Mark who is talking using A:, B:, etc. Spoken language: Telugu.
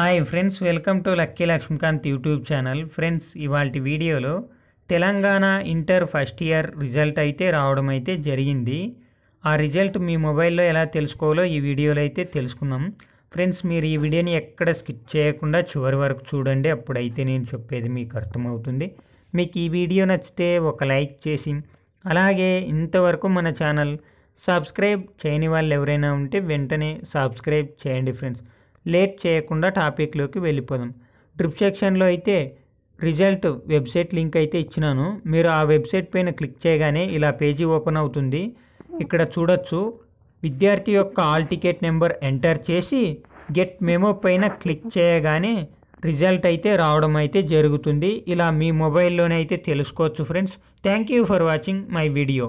A: hi friends welcome to lucky Lakshmikanth YouTube channel friends ఇవాళ వీడియోలో Telangana inter first year result అయితే రావడం అయితే జరిగింది ఆ రిజల్ట్ మీ మొబైల్లో ఎలా తెలుసుకోవాలో ఈ వీడియోలో అయితే తెలుసుకున్నాం ఫ్రెండ్స్ మీరు ఈ వీడియోని ఎక్కడ స్కిప్ చేయకుండా చివరి వరకు చూడండి అప్పుడైతే నేను చెప్పేది మీకు అర్థమవుతుంది మీకు ఈ వీడియో నచ్చితే ఒక లైక్ చేసి అలాగే ఇంతవరకు మన ఛానల్ సబ్స్క్రైబ్ చేయని వాళ్ళు ఎవరైనా ఉంటే వెంటనే సబ్స్క్రైబ్ చేయండి ఫ్రెండ్స్ లేట్ చేయకుండా టాపిక్లోకి వెళ్ళిపోదాం ట్రిప్ సెక్షన్లో అయితే రిజల్ట్ వెబ్సైట్ లింక్ అయితే ఇచ్చినాను మీరు ఆ వెబ్సైట్ పైన క్లిక్ చేయగానే ఇలా పేజీ ఓపెన్ అవుతుంది ఇక్కడ చూడొచ్చు విద్యార్థి యొక్క ఆల్ టికెట్ నెంబర్ ఎంటర్ చేసి గెట్ మెమో పైన క్లిక్ చేయగానే రిజల్ట్ అయితే రావడం అయితే జరుగుతుంది ఇలా మీ మొబైల్లోనే అయితే తెలుసుకోవచ్చు friends thank you for watching my video